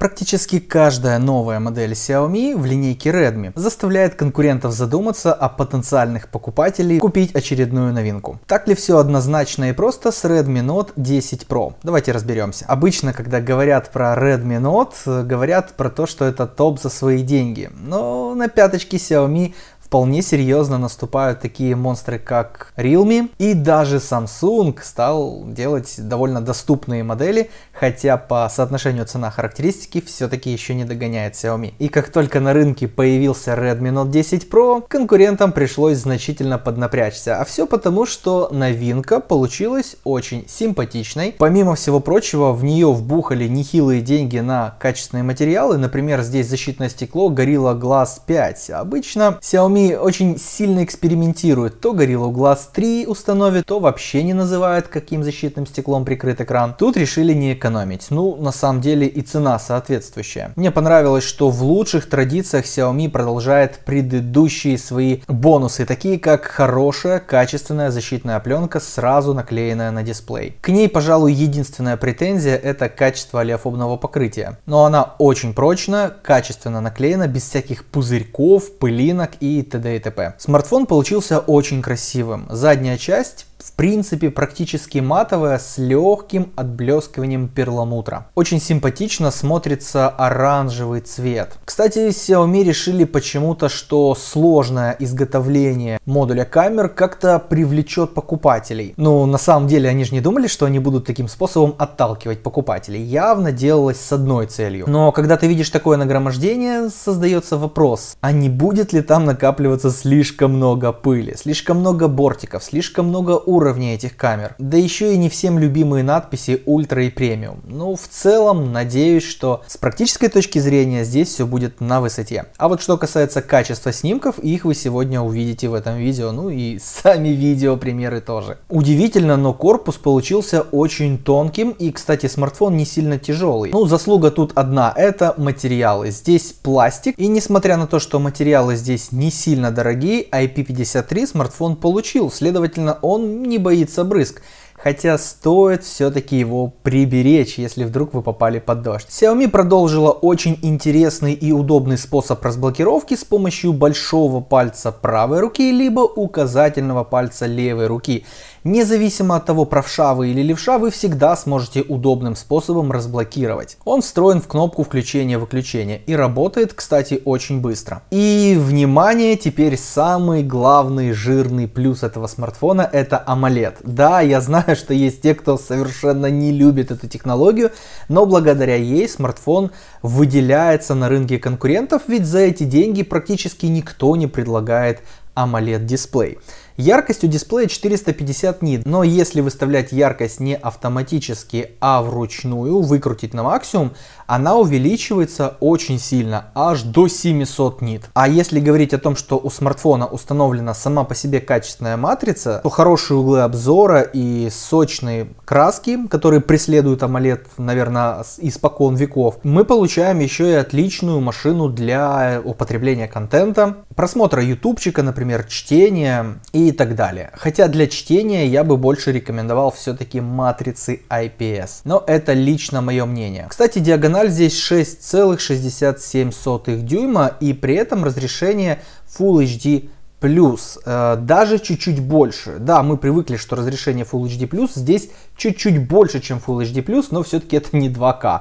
Практически каждая новая модель Xiaomi в линейке Redmi заставляет конкурентов задуматься о потенциальных покупателей купить очередную новинку. Так ли все однозначно и просто с Redmi Note 10 Pro? Давайте разберемся. Обычно, когда говорят про Redmi Note, э, говорят про то, что это топ за свои деньги. Но на пяточке Xiaomi вполне серьезно наступают такие монстры, как Realme. И даже Samsung стал делать довольно доступные модели, хотя по соотношению цена-характеристики все-таки еще не догоняет Xiaomi. И как только на рынке появился Redmi Note 10 Pro, конкурентам пришлось значительно поднапрячься. А все потому, что новинка получилась очень симпатичной. Помимо всего прочего, в нее вбухали нехилые деньги на качественные материалы. Например, здесь защитное стекло Gorilla Glass 5. Обычно Xiaomi Xiaomi очень сильно экспериментирует. То Gorilla Glass 3 установит, то вообще не называет каким защитным стеклом прикрыт экран. Тут решили не экономить. Ну, на самом деле и цена соответствующая. Мне понравилось, что в лучших традициях Xiaomi продолжает предыдущие свои бонусы, такие как хорошая, качественная защитная пленка, сразу наклеенная на дисплей. К ней, пожалуй, единственная претензия – это качество олеофобного покрытия. Но она очень прочная, качественно наклеена, без всяких пузырьков, пылинок и т.д. и т.п. Смартфон получился очень красивым. Задняя часть в принципе практически матовая с легким отблескиванием перламутра. Очень симпатично смотрится оранжевый цвет. Кстати, Xiaomi решили почему-то, что сложное изготовление модуля камер как-то привлечет покупателей. Ну, на самом деле они же не думали, что они будут таким способом отталкивать покупателей. Явно делалось с одной целью. Но когда ты видишь такое нагромождение, создается вопрос, а не будет ли там накапливаться слишком много пыли, слишком много бортиков, слишком много уровня этих камер. Да еще и не всем любимые надписи ультра и премиум. Ну, в целом, надеюсь, что с практической точки зрения здесь все будет на высоте. А вот что касается качества снимков, их вы сегодня увидите в этом видео, ну и сами видео примеры тоже. Удивительно, но корпус получился очень тонким и, кстати, смартфон не сильно тяжелый. Ну, заслуга тут одна, это материалы. Здесь пластик, и несмотря на то, что материалы здесь не сильно дорогие, IP53 а смартфон получил, следовательно, он не боится брызг. Хотя стоит все-таки его приберечь, если вдруг вы попали под дождь. Xiaomi продолжила очень интересный и удобный способ разблокировки с помощью большого пальца правой руки, либо указательного пальца левой руки. Независимо от того, правша вы или левша, вы всегда сможете удобным способом разблокировать. Он встроен в кнопку включения-выключения и работает, кстати, очень быстро. И, внимание, теперь самый главный жирный плюс этого смартфона это AMOLED. Да, я знаю, что есть те, кто совершенно не любит эту технологию, но благодаря ей смартфон выделяется на рынке конкурентов, ведь за эти деньги практически никто не предлагает AMOLED дисплей. Яркость у дисплея 450 нит, но если выставлять яркость не автоматически, а вручную, выкрутить на максимум, она увеличивается очень сильно, аж до 700 нит. А если говорить о том, что у смартфона установлена сама по себе качественная матрица, то хорошие углы обзора и сочные краски, которые преследуют AMOLED, наверное, испокон веков, мы получаем еще и отличную машину для э, употребления контента, просмотра ютубчика, например, чтения и и так далее. Хотя для чтения я бы больше рекомендовал все-таки матрицы IPS. Но это лично мое мнение. Кстати, диагональ здесь 6,67 дюйма и при этом разрешение Full HD плюс, э, даже чуть-чуть больше. Да, мы привыкли, что разрешение Full HD+, здесь чуть-чуть больше, чем Full HD+, но все-таки это не 2К.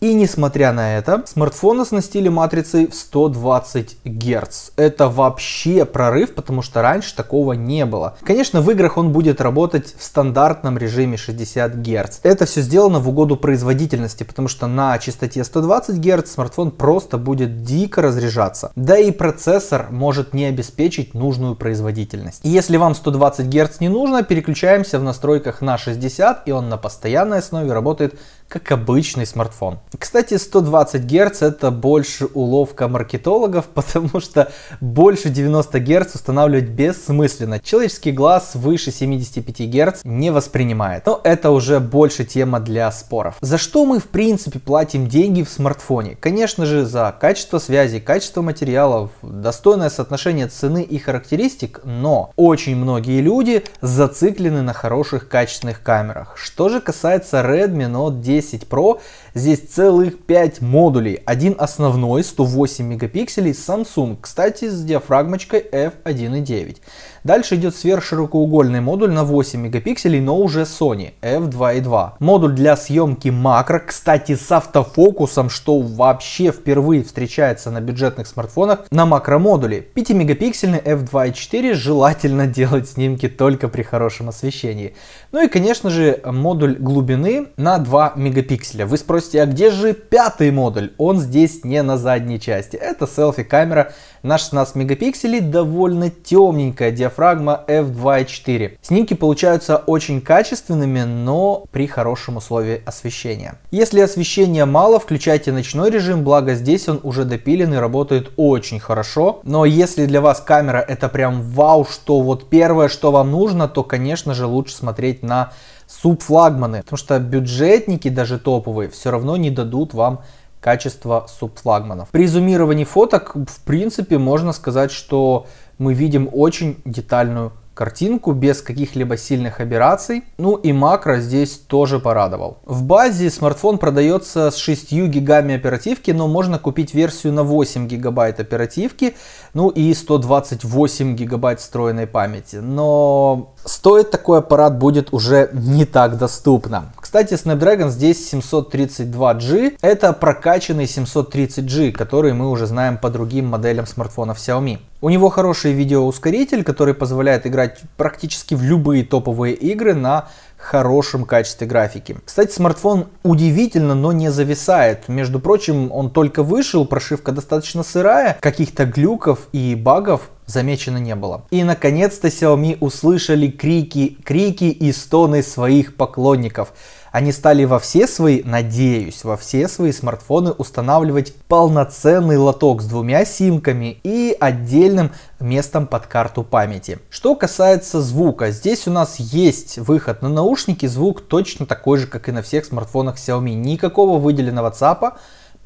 И несмотря на это, смартфон оснастили матрицей в 120 Гц. Это вообще прорыв, потому что раньше такого не было. Конечно, в играх он будет работать в стандартном режиме 60 Гц. Это все сделано в угоду производительности, потому что на частоте 120 Гц смартфон просто будет дико разряжаться. Да и процессор может не обеспечить нужную производительность. И если вам 120 Гц не нужно, переключаемся в настройках на 60, и он на постоянной основе работает как обычный смартфон. Кстати, 120 Гц это больше уловка маркетологов, потому что больше 90 Гц устанавливать бессмысленно. Человеческий глаз выше 75 Гц не воспринимает. Но это уже больше тема для споров. За что мы в принципе платим деньги в смартфоне? Конечно же за качество связи, качество материалов, достойное соотношение цены и характеристик, но очень многие люди зациклены на хороших качественных камерах. Что же касается Redmi Note 10 Pro, здесь целых 5 модулей. Один основной 108 мегапикселей Samsung, кстати, с диафрагмочкой f1.9. Дальше идет сверхширокоугольный модуль на 8 мегапикселей, но уже Sony f2.2. Модуль для съемки макро, кстати, с автофокусом, что вообще впервые встречается на бюджетных смартфонах на макромодуле. 5-мегапиксельный f2.4 желательно делать снимки только при хорошем освещении. Ну и, конечно же, модуль глубины на 2 мегапикселя. Вы спросите, а где же пятый модуль? Он здесь не на задней части. Это селфи-камера на 16 мегапикселей довольно темненькая диафрагма f2.4. Снимки получаются очень качественными, но при хорошем условии освещения. Если освещения мало, включайте ночной режим, благо здесь он уже допилен и работает очень хорошо. Но если для вас камера это прям вау, что вот первое, что вам нужно, то конечно же лучше смотреть на субфлагманы, потому что бюджетники, даже топовые, все равно не дадут вам качество субфлагманов. При зумировании фоток, в принципе, можно сказать, что мы видим очень детальную картинку без каких-либо сильных операций. Ну и макро здесь тоже порадовал. В базе смартфон продается с 6 гигами оперативки, но можно купить версию на 8 гигабайт оперативки, ну и 128 гигабайт встроенной памяти. Но стоит такой аппарат будет уже не так доступно. Кстати, Snapdragon здесь 732G, это прокачанный 730G, который мы уже знаем по другим моделям смартфонов Xiaomi. У него хороший видеоускоритель, который позволяет играть практически в любые топовые игры на хорошем качестве графики. Кстати, смартфон удивительно, но не зависает. Между прочим, он только вышел, прошивка достаточно сырая, каких-то глюков и багов замечено не было. И наконец-то Xiaomi услышали крики, крики и стоны своих поклонников. Они стали во все свои, надеюсь, во все свои смартфоны устанавливать полноценный лоток с двумя симками и отдельным местом под карту памяти. Что касается звука, здесь у нас есть выход на наушники, звук точно такой же, как и на всех смартфонах Xiaomi. Никакого выделенного ЦАПа,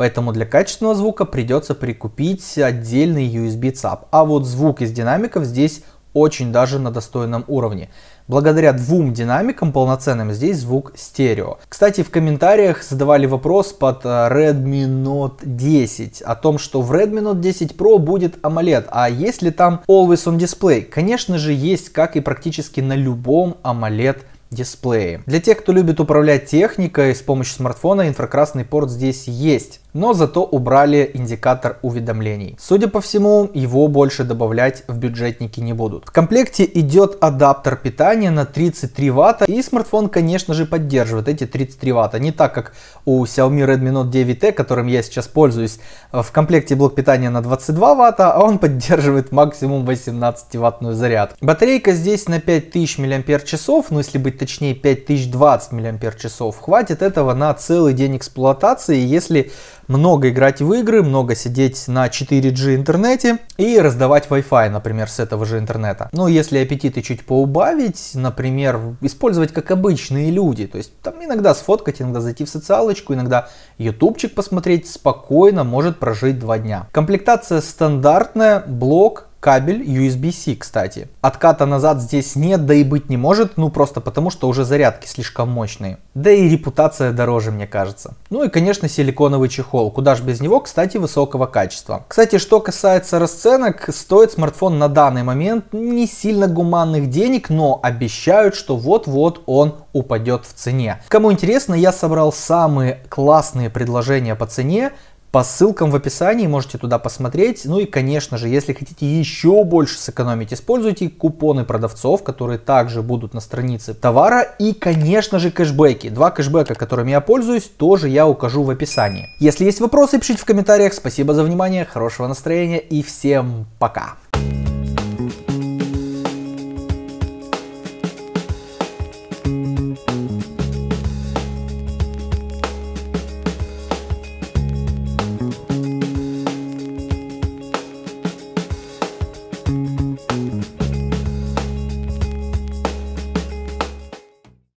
Поэтому для качественного звука придется прикупить отдельный USB-ЦАП. А вот звук из динамиков здесь очень даже на достойном уровне. Благодаря двум динамикам полноценным здесь звук стерео. Кстати, в комментариях задавали вопрос под э, Redmi Note 10 о том, что в Redmi Note 10 Pro будет AMOLED, а есть ли там Always on Display? Конечно же есть, как и практически на любом AMOLED дисплее. Для тех, кто любит управлять техникой с помощью смартфона, инфракрасный порт здесь есть но зато убрали индикатор уведомлений. Судя по всему, его больше добавлять в бюджетники не будут. В комплекте идет адаптер питания на 33 ватта, и смартфон, конечно же, поддерживает эти 33 ватта. Не так, как у Xiaomi Redmi Note 9T, которым я сейчас пользуюсь, в комплекте блок питания на 22 ватта, а он поддерживает максимум 18 ваттную заряд. Батарейка здесь на 5000 мАч, ну если быть точнее 5020 мАч, хватит этого на целый день эксплуатации, если много играть в игры, много сидеть на 4G интернете и раздавать Wi-Fi, например, с этого же интернета. Но если аппетиты чуть поубавить, например, использовать как обычные люди, то есть там иногда сфоткать, иногда зайти в социалочку, иногда ютубчик посмотреть, спокойно может прожить два дня. Комплектация стандартная, блок, кабель USB-C, кстати. Отката назад здесь нет, да и быть не может, ну просто потому, что уже зарядки слишком мощные. Да и репутация дороже, мне кажется. Ну и, конечно, силиконовый чехол, куда же без него, кстати, высокого качества. Кстати, что касается расценок, стоит смартфон на данный момент не сильно гуманных денег, но обещают, что вот-вот он упадет в цене. Кому интересно, я собрал самые классные предложения по цене, по ссылкам в описании, можете туда посмотреть. Ну и, конечно же, если хотите еще больше сэкономить, используйте купоны продавцов, которые также будут на странице товара. И, конечно же, кэшбэки. Два кэшбэка, которыми я пользуюсь, тоже я укажу в описании. Если есть вопросы, пишите в комментариях. Спасибо за внимание, хорошего настроения и всем пока!